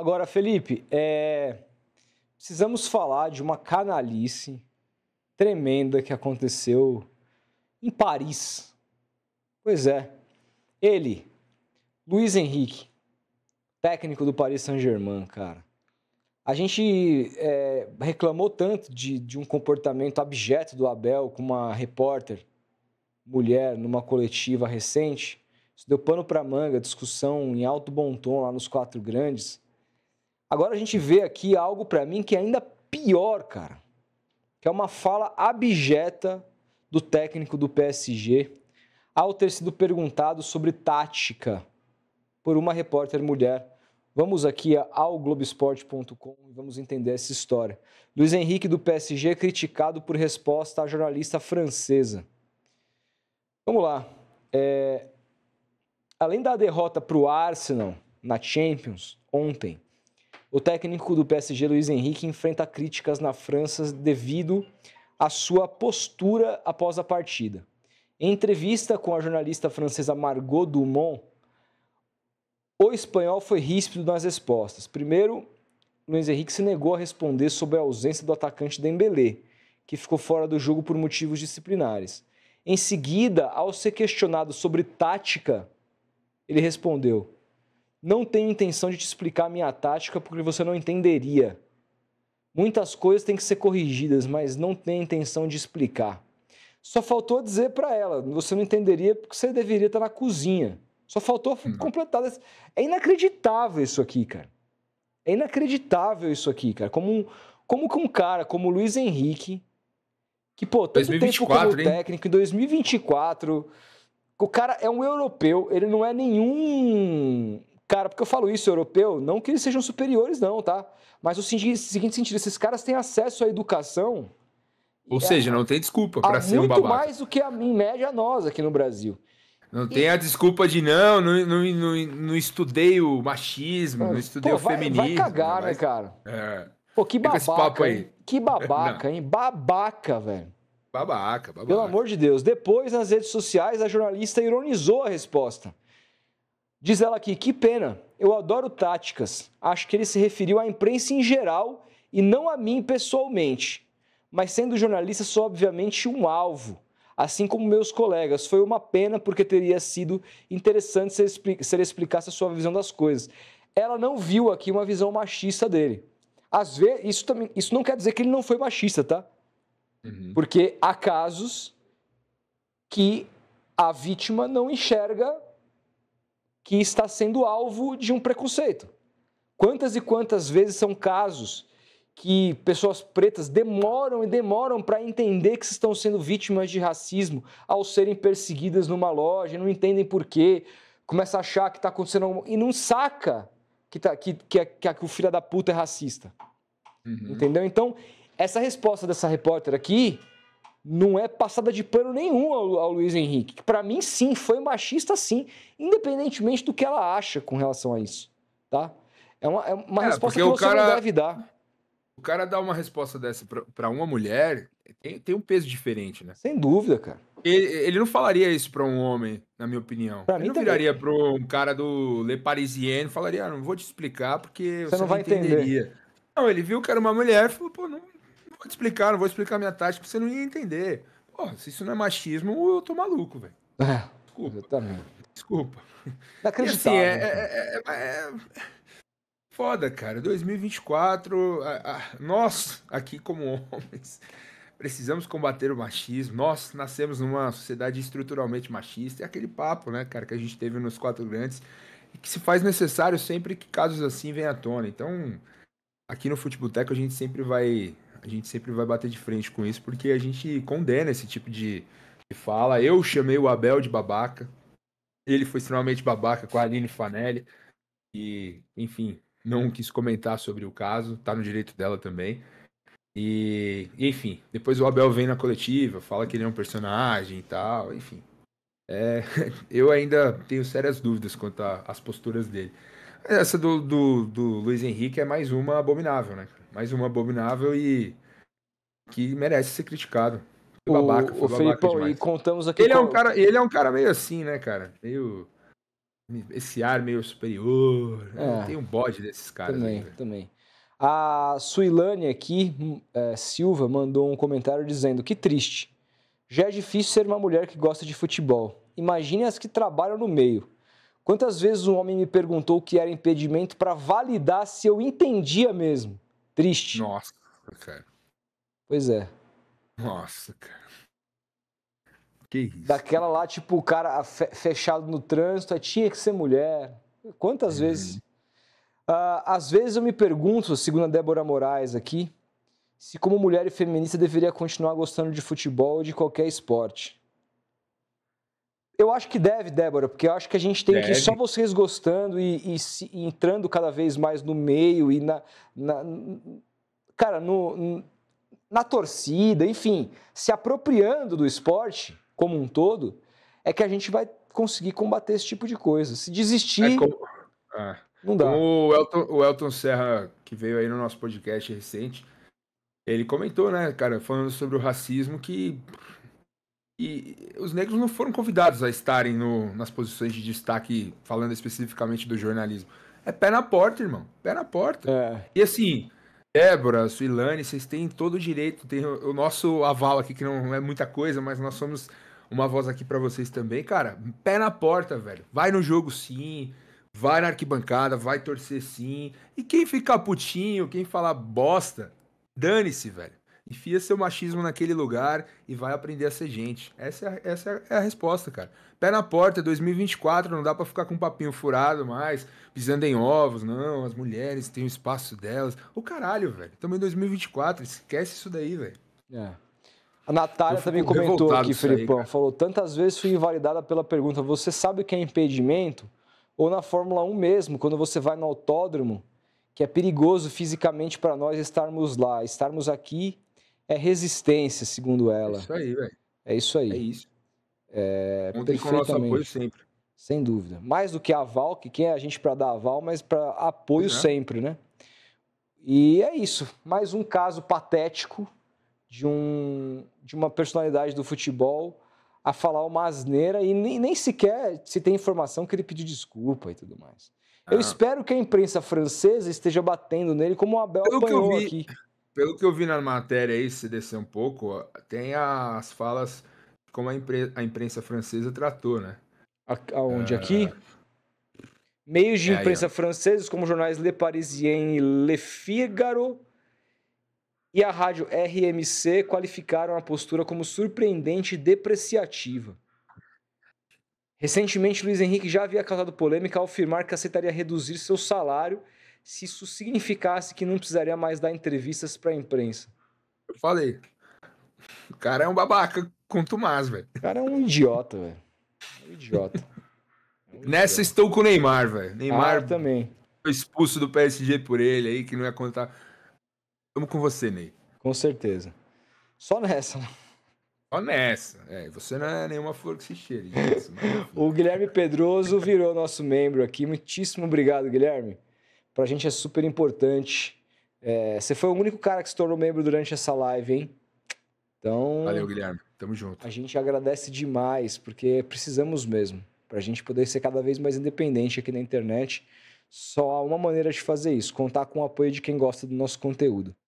Agora, Felipe, é... precisamos falar de uma canalice tremenda que aconteceu em Paris. Pois é. Ele, Luiz Henrique, técnico do Paris Saint-Germain, cara. A gente é, reclamou tanto de, de um comportamento abjeto do Abel com uma repórter mulher numa coletiva recente. Isso deu pano para manga, discussão em alto bom tom lá nos quatro grandes. Agora a gente vê aqui algo para mim que é ainda pior, cara. Que é uma fala abjeta do técnico do PSG ao ter sido perguntado sobre tática por uma repórter mulher. Vamos aqui ao globesport.com e vamos entender essa história. Luiz Henrique do PSG é criticado por resposta à jornalista francesa. Vamos lá. É... Além da derrota para o Arsenal na Champions ontem, o técnico do PSG, Luiz Henrique, enfrenta críticas na França devido à sua postura após a partida. Em entrevista com a jornalista francesa Margot Dumont, o espanhol foi ríspido nas respostas. Primeiro, Luiz Henrique se negou a responder sobre a ausência do atacante Dembélé, que ficou fora do jogo por motivos disciplinares. Em seguida, ao ser questionado sobre tática, ele respondeu: não tenho intenção de te explicar minha tática porque você não entenderia. Muitas coisas têm que ser corrigidas, mas não tenho intenção de explicar. Só faltou dizer para ela, você não entenderia porque você deveria estar na cozinha. Só faltou não. Hum. completar. É inacreditável isso aqui, cara. É inacreditável isso aqui, cara. Como como que um cara como o Luiz Henrique, que, pô, tanto 2024, tempo como técnico, em 2024, o cara é um europeu, ele não é nenhum Cara, porque eu falo isso, europeu, não que eles sejam superiores, não, tá? Mas o seguinte sentido, esses caras têm acesso à educação. Ou é, seja, não tem desculpa para ser um babaca. Muito mais do que a em média nós aqui no Brasil. Não e... tem a desculpa de não, não, não, não, não estudei o machismo, Mas, não é, estudei pô, o vai, feminismo. Vai cagar, né, cara? É. Pô, que babaca. Esse papo aí. Que babaca, hein? Babaca, velho. Babaca, babaca. Pelo amor de Deus. Depois, nas redes sociais, a jornalista ironizou a resposta. Diz ela aqui: que pena, eu adoro táticas. Acho que ele se referiu à imprensa em geral e não a mim pessoalmente. Mas sendo jornalista, sou obviamente um alvo, assim como meus colegas. Foi uma pena porque teria sido interessante se ele, se ele explicasse a sua visão das coisas. Ela não viu aqui uma visão machista dele. Às vezes, isso, também, isso não quer dizer que ele não foi machista, tá? Uhum. Porque há casos que a vítima não enxerga que está sendo alvo de um preconceito. Quantas e quantas vezes são casos que pessoas pretas demoram e demoram para entender que estão sendo vítimas de racismo ao serem perseguidas numa loja, não entendem por quê, começa a achar que está acontecendo alguma... e não saca que, tá, que, que, é, que, é que o filho da puta é racista. Uhum. Entendeu? Então, essa resposta dessa repórter aqui não é passada de pano nenhum ao, ao Luiz Henrique, que para mim sim, foi machista sim, independentemente do que ela acha com relação a isso, tá? É uma, é uma é, resposta que você cara, não deve dar. O cara dá uma resposta dessa para uma mulher, tem, tem, um peso diferente, né? Sem dúvida, cara. Ele, ele não falaria isso para um homem, na minha opinião. Pra ele mim não viraria para um cara do Le Parisien, falaria, ah, não vou te explicar porque você, você não, não vai entenderia. entender. Não, ele viu que era uma mulher e falou, pô, não, vou te explicar, não vou explicar minha tática, porque você não ia entender. Pô, se isso não é machismo, eu tô maluco, velho. É, Desculpa. Exatamente. Desculpa. assim, é, é, é, Foda, cara. 2024, a, a, nós aqui como homens precisamos combater o machismo. Nós nascemos numa sociedade estruturalmente machista. É aquele papo, né, cara, que a gente teve nos quatro grandes e que se faz necessário sempre que casos assim venham à tona. Então, aqui no futebol Futeboteco a gente sempre vai a gente sempre vai bater de frente com isso, porque a gente condena esse tipo de, de fala. Eu chamei o Abel de babaca. Ele foi extremamente babaca com a Aline Fanelli. E, enfim, não quis comentar sobre o caso. Tá no direito dela também. E, enfim, depois o Abel vem na coletiva, fala que ele é um personagem e tal, enfim. É, eu ainda tenho sérias dúvidas quanto às posturas dele. Essa do, do, do Luiz Henrique é mais uma abominável, né? mais um abominável e que merece ser criticado. Foi o, babaca, foi o babaca demais. e contamos aqui. Ele, é um cara, ele é um cara meio assim, né, cara? Meio. Esse ar meio superior. É, tem um bode desses caras. Também, aí, também. A Suilane aqui, é, Silva, mandou um comentário dizendo: Que triste. Já é difícil ser uma mulher que gosta de futebol. Imagine as que trabalham no meio. Quantas vezes um homem me perguntou o que era impedimento para validar se eu entendia mesmo? Triste. Nossa, cara. Pois é. Nossa, cara. Que isso? Daquela lá, tipo, o cara fechado no trânsito, tinha que ser mulher. Quantas é. vezes? Uh, às vezes eu me pergunto, segundo a Débora Moraes aqui, se como mulher e feminista deveria continuar gostando de futebol ou de qualquer esporte. Eu acho que deve, Débora, porque eu acho que a gente tem deve. que só vocês gostando e, e, se, entrando cada vez mais no meio e na. na cara, no, na torcida, enfim, se apropriando do esporte como um todo, é que a gente vai conseguir combater esse tipo de coisa. Se desistir. É como... ah. Não dá. O Elton, o Elton Serra, que veio aí no nosso podcast recente, ele comentou, né, cara, falando sobre o racismo, que e os negros não foram convidados a estarem no, nas posições de destaque, falando especificamente do jornalismo. É pé na porta, irmão. Pé na porta. É. E assim, Débora, Suilane, vocês têm todo o direito, tem o, o nosso aval aqui, que não é muita coisa, mas nós somos uma voz aqui para vocês também. Cara, pé na porta, velho. Vai no jogo sim, vai na arquibancada, vai torcer sim. E quem ficar putinho, quem falar bosta, dane-se, velho. Enfia seu machismo naquele lugar e vai aprender a ser gente. Essa é a, essa é a é resposta, cara. Pé na porta, 2024, não dá para ficar com um papinho furado mais, pisando em ovos, não, as mulheres têm o espaço delas. O caralho, velho. Estamos em 2024, esquece isso daí, velho. É. A Natália também comentou aqui, Felipão. falou: tantas vezes fui invalidada pela pergunta: você sabe o que é impedimento? Ou na Fórmula 1 mesmo, quando você vai no autódromo, que é perigoso fisicamente para nós estarmos lá, estarmos aqui é resistência, segundo ela. É isso aí, velho. É isso aí. É isso. É, Contem com o nosso apoio sempre. Sem dúvida. Mais do que aval, que quem é a gente para dar aval, mas para apoio sempre, né? E é isso. Mais um caso patético de, um, de uma personalidade do futebol a falar uma asneira e nem, nem sequer se tem informação que ele pediu desculpa e tudo mais. Ah. Eu espero que a imprensa francesa esteja batendo nele como o Abel apanhou aqui. Pelo que eu vi na matéria aí, se descer um pouco, tem as falas como a, impre a imprensa francesa tratou, né? Aonde? Aqui? Ah. Meios de é, imprensa aí, franceses, como jornais Le Parisien e Le Figaro, e a rádio RMC qualificaram a postura como surpreendente e depreciativa. Recentemente, Luiz Henrique já havia causado polêmica ao afirmar que aceitaria reduzir seu salário se isso significasse que não precisaria mais dar entrevistas para a imprensa. Eu falei. O cara é um babaca com Tomás, velho. O cara é um idiota, velho. É um idiota. É nessa estou com o Neymar, velho. Neymar ah, também. Foi expulso do PSG por ele aí, que não ia contar. Tamo com você, Ney. Com certeza. Só nessa, né? Só nessa. É, você não é nenhuma flor que se cheire. o Guilherme Pedroso virou nosso membro aqui. Muitíssimo obrigado, Guilherme. Pra gente é super importante. É, você foi o único cara que se tornou membro durante essa live, hein? Então. Valeu, Guilherme. Tamo junto. A gente agradece demais, porque precisamos mesmo. Pra gente poder ser cada vez mais independente aqui na internet. Só há uma maneira de fazer isso: contar com o apoio de quem gosta do nosso conteúdo.